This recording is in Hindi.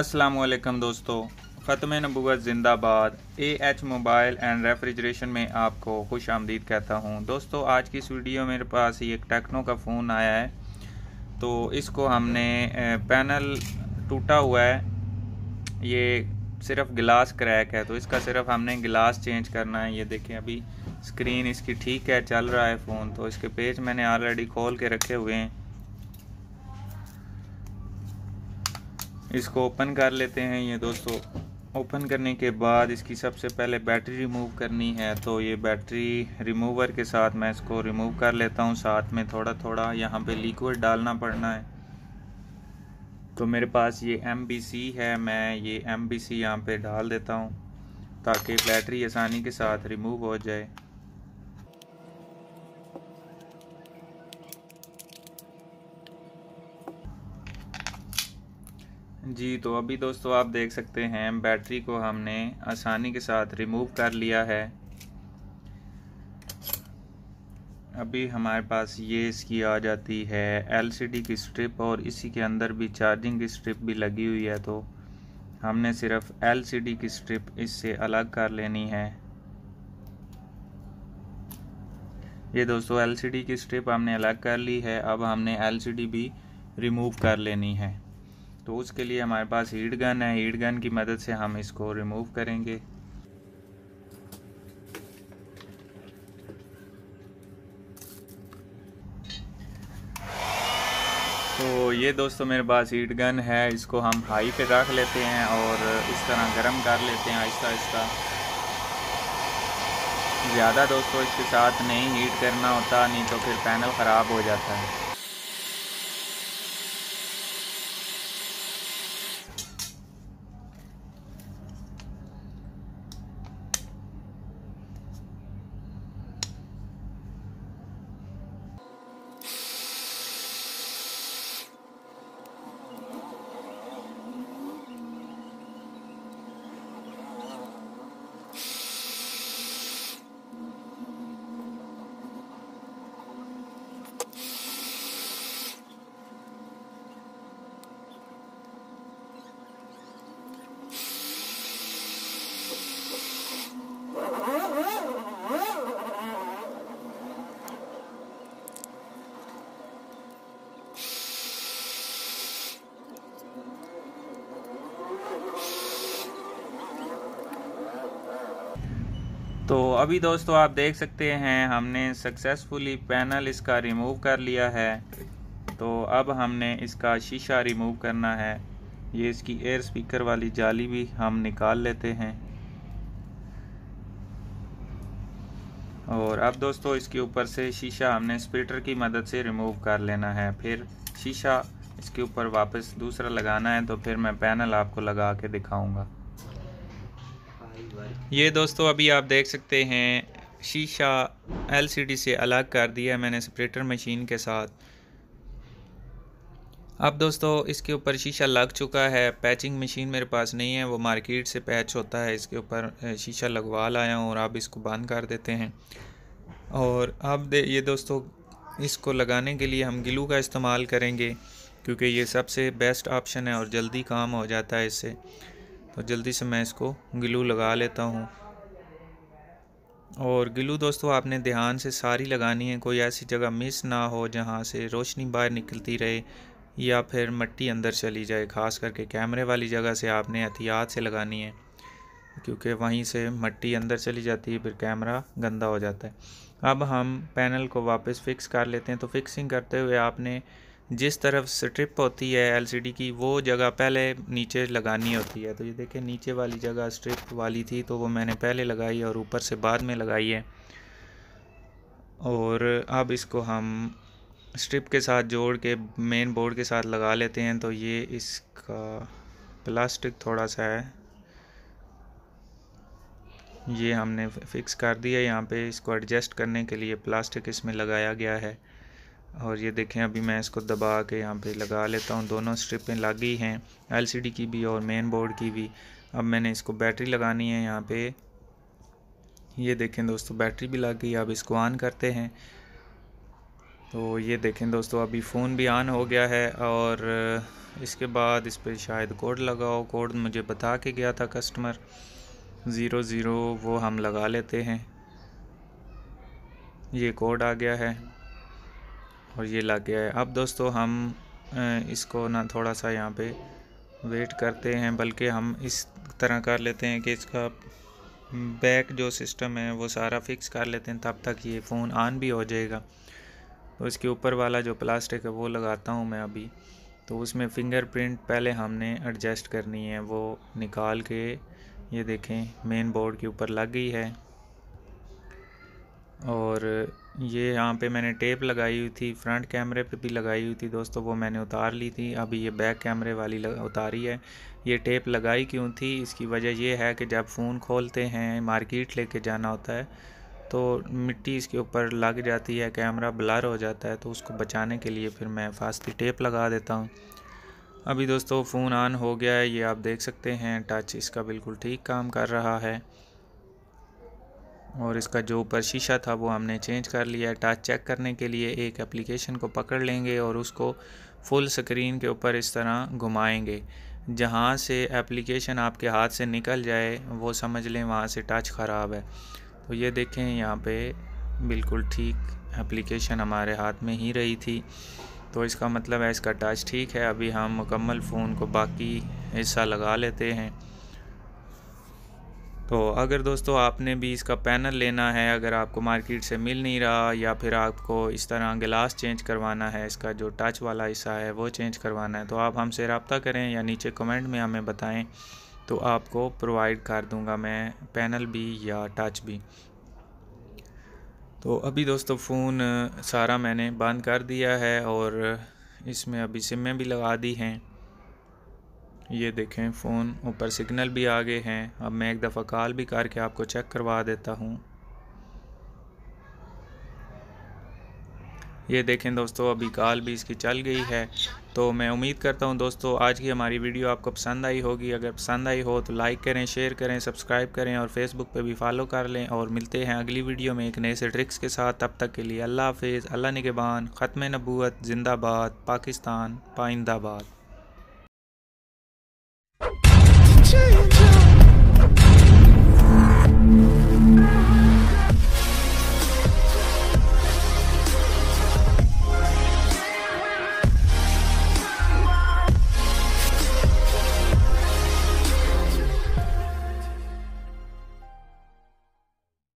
वालेकुम दोस्तों ख़त्म नबूत ज़िंदाबाद A H mobile and refrigeration में आपको खुश आमदीद कहता हूँ दोस्तों आज की इस वीडियो मेरे पास ही एक टेक्नो का फ़ोन आया है तो इसको हमने पैनल टूटा हुआ है ये सिर्फ गिलास क्रैक है तो इसका सिर्फ हमने गिलास चेंज करना है ये देखें अभी स्क्रीन इसकी ठीक है चल रहा है फ़ोन तो इसके पेज मैंने ऑलरेडी खोल के रखे हुए हैं इसको ओपन कर लेते हैं ये दोस्तों ओपन करने के बाद इसकी सबसे पहले बैटरी रिमूव करनी है तो ये बैटरी रिमूवर के साथ मैं इसको रिमूव कर लेता हूँ साथ में थोड़ा थोड़ा यहाँ पे लिक्विड डालना पड़ना है तो मेरे पास ये एम है मैं ये एम बी सी यहाँ पर डाल देता हूँ ताकि बैटरी आसानी के साथ रिमूव हो जाए जी तो अभी दोस्तों आप देख सकते हैं बैटरी को हमने आसानी के साथ रिमूव कर लिया है अभी हमारे पास ये इसकी आ जाती है एलसीडी की स्ट्रिप और इसी के अंदर भी चार्जिंग की स्ट्रिप भी लगी हुई है तो हमने सिर्फ एलसीडी की स्ट्रिप इससे अलग कर लेनी है ये दोस्तों एलसीडी की स्ट्रिप हमने अलग कर ली है अब हमने एलसीडी भी रिमूव कर लेनी है तो उसके लिए हमारे पास हीट गन है हीट गन की मदद से हम इसको रिमूव करेंगे तो ये दोस्तों मेरे पास हीट गन है इसको हम हाई पे रख लेते हैं और इस तरह गर्म कर लेते हैं आहिस्ता आहिस्ता ज़्यादा दोस्तों इसके साथ नहीं हीट करना होता नहीं तो फिर पैनल ख़राब हो जाता है तो अभी दोस्तों आप देख सकते हैं हमने सक्सेसफुली पैनल इसका रिमूव कर लिया है तो अब हमने इसका शीशा रिमूव करना है ये इसकी एयर स्पीकर वाली जाली भी हम निकाल लेते हैं और अब दोस्तों इसके ऊपर से शीशा हमने स्प्लिटर की मदद से रिमूव कर लेना है फिर शीशा इसके ऊपर वापस दूसरा लगाना है तो फिर मैं पैनल आपको लगा के दिखाऊंगा ये दोस्तों अभी आप देख सकते हैं शीशा एलसीडी से अलग कर दिया है मैंने सप्रेटर मशीन के साथ अब दोस्तों इसके ऊपर शीशा लग चुका है पैचिंग मशीन मेरे पास नहीं है वो मार्केट से पैच होता है इसके ऊपर शीशा लगवा लाया हूँ और आप इसको बंद कर देते हैं और अब दे ये दोस्तों इसको लगाने के लिए हम गिलू का इस्तेमाल करेंगे क्योंकि ये सबसे बेस्ट ऑप्शन है और जल्दी काम हो जाता है इससे तो जल्दी से मैं इसको गिलू लगा लेता हूँ और गिलू दोस्तों आपने ध्यान से सारी लगानी है कोई ऐसी जगह मिस ना हो जहाँ से रोशनी बाहर निकलती रहे या फिर मट्टी अंदर चली जाए ख़ास करके कैमरे वाली जगह से आपने एहतियात से लगानी है क्योंकि वहीं से मट्टी अंदर चली जाती है फिर कैमरा गंदा हो जाता है अब हम पैनल को वापस फ़िक्स कर लेते हैं तो फिक्सिंग करते हुए आपने जिस तरफ स्ट्रिप होती है एलसीडी की वो जगह पहले नीचे लगानी होती है तो ये देखें नीचे वाली जगह स्ट्रिप वाली थी तो वो मैंने पहले लगाई और ऊपर से बाद में लगाई है और अब इसको हम स्ट्रिप के साथ जोड़ के मेन बोर्ड के साथ लगा लेते हैं तो ये इसका प्लास्टिक थोड़ा सा है ये हमने फिक्स कर दिया यहाँ पे इसको एडजस्ट करने के लिए प्लास्टिक इसमें लगाया गया है और ये देखें अभी मैं इसको दबा के यहाँ पे लगा लेता हूँ दोनों स्ट्रिपें लगी हैं एलसीडी की भी और मेन बोर्ड की भी अब मैंने इसको बैटरी लगानी है यहाँ पे ये देखें दोस्तों बैटरी भी लग गई अब इसको ऑन करते हैं तो ये देखें दोस्तों अभी फ़ोन भी ऑन हो गया है और इसके बाद इस पर शायद कोड लगाओ कोड मुझे बता के गया था कस्टमर ज़ीरो ज़ीरो वो हम लगा लेते हैं ये कोड आ गया है और ये लग गया है अब दोस्तों हम इसको ना थोड़ा सा यहाँ पे वेट करते हैं बल्कि हम इस तरह कर लेते हैं कि इसका बैक जो सिस्टम है वो सारा फिक्स कर लेते हैं तब तक ये फ़ोन ऑन भी हो जाएगा तो इसके ऊपर वाला जो प्लास्टिक है वो लगाता हूँ मैं अभी तो उसमें फिंगरप्रिंट पहले हमने एडजस्ट करनी है वो निकाल के ये देखें मेन बोर्ड के ऊपर लग गई है और ये यहाँ पे मैंने टेप लगाई हुई थी फ्रंट कैमरे पे भी लगाई हुई थी दोस्तों वो मैंने उतार ली थी अभी ये बैक कैमरे वाली उतारी है ये टेप लगाई क्यों थी इसकी वजह ये है कि जब फ़ोन खोलते हैं मार्केट लेके जाना होता है तो मिट्टी इसके ऊपर लग जाती है कैमरा ब्लर हो जाता है तो उसको बचाने के लिए फिर मैं फास्ती टेप लगा देता हूँ अभी दोस्तों फ़ोन ऑन हो गया है ये आप देख सकते हैं टच इसका बिल्कुल ठीक काम कर रहा है और इसका जो ऊपर शीशा था वो हमने चेंज कर लिया टच चेक करने के लिए एक एप्लीकेशन को पकड़ लेंगे और उसको फुल स्क्रीन के ऊपर इस तरह घुमाएंगे जहाँ से एप्लीकेशन आपके हाथ से निकल जाए वो समझ लें वहाँ से टच ख़राब है तो ये देखें यहाँ पे बिल्कुल ठीक एप्लीकेशन हमारे हाथ में ही रही थी तो इसका मतलब है इसका टच ठीक है अभी हम मुकम्मल फ़ोन को बाकी हिस्सा लगा लेते हैं तो अगर दोस्तों आपने भी इसका पैनल लेना है अगर आपको मार्केट से मिल नहीं रहा या फिर आपको इस तरह गिलास चेंज करवाना है इसका जो टच वाला हिस्सा है वो चेंज करवाना है तो आप हमसे रबता करें या नीचे कमेंट में हमें बताएं तो आपको प्रोवाइड कर दूंगा मैं पैनल भी या टच भी तो अभी दोस्तों फ़ोन सारा मैंने बंद कर दिया है और इसमें अभी सिमें भी लगा दी हैं ये देखें फ़ोन ऊपर सिग्नल भी आ गए हैं अब मैं एक दफ़ा कॉल भी करके आपको चेक करवा देता हूँ ये देखें दोस्तों अभी कॉल भी इसकी चल गई है तो मैं उम्मीद करता हूँ दोस्तों आज की हमारी वीडियो आपको पसंद आई होगी अगर पसंद आई हो तो लाइक करें शेयर करें सब्सक्राइब करें और फेसबुक पे भी फॉलो कर लें और मिलते हैं अगली वीडियो में एक नए से ट्रिक्स के साथ तब तक के लिए अल्लाह हाफिज़ अल्लाह नगबान ख़त्म नबूत ज़िंदाबाद पाकिस्तान पाइंदाबाद